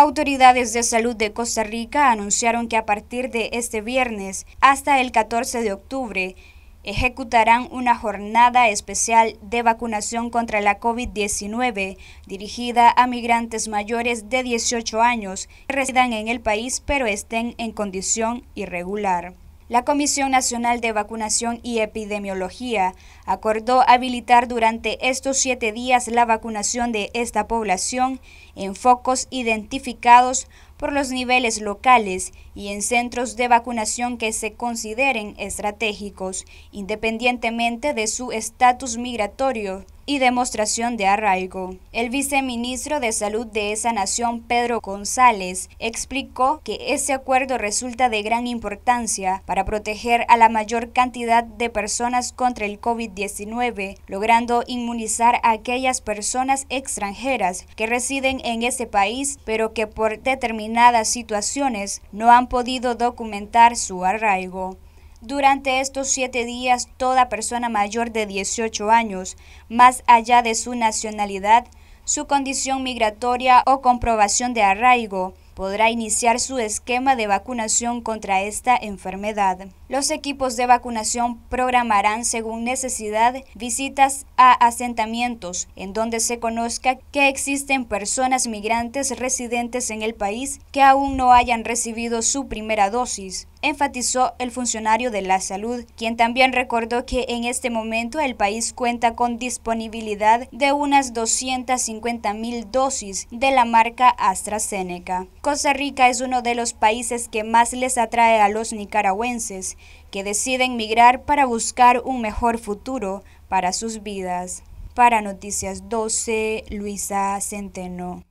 Autoridades de salud de Costa Rica anunciaron que a partir de este viernes hasta el 14 de octubre ejecutarán una jornada especial de vacunación contra la COVID-19 dirigida a migrantes mayores de 18 años que residan en el país pero estén en condición irregular. La Comisión Nacional de Vacunación y Epidemiología acordó habilitar durante estos siete días la vacunación de esta población en focos identificados por los niveles locales y en centros de vacunación que se consideren estratégicos, independientemente de su estatus migratorio y demostración de arraigo. El viceministro de Salud de esa nación, Pedro González, explicó que ese acuerdo resulta de gran importancia para proteger a la mayor cantidad de personas contra el COVID-19, logrando inmunizar a aquellas personas extranjeras que residen en ese país, pero que por determinadas situaciones no han podido documentar su arraigo. Durante estos siete días, toda persona mayor de 18 años, más allá de su nacionalidad, su condición migratoria o comprobación de arraigo, podrá iniciar su esquema de vacunación contra esta enfermedad. Los equipos de vacunación programarán según necesidad visitas a asentamientos en donde se conozca que existen personas migrantes residentes en el país que aún no hayan recibido su primera dosis enfatizó el funcionario de la salud, quien también recordó que en este momento el país cuenta con disponibilidad de unas 250 mil dosis de la marca AstraZeneca. Costa Rica es uno de los países que más les atrae a los nicaragüenses, que deciden migrar para buscar un mejor futuro para sus vidas. Para Noticias 12, Luisa Centeno.